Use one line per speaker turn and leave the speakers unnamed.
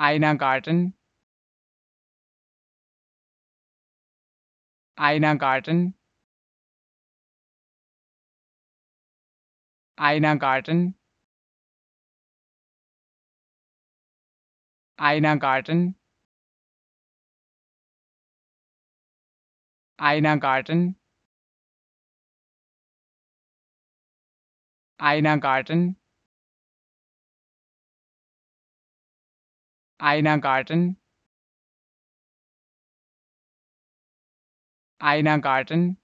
Aina Garden Aina Garden Aina Garden Aina Garden Aina Garden Aina Garden Aina Garden Aina Garden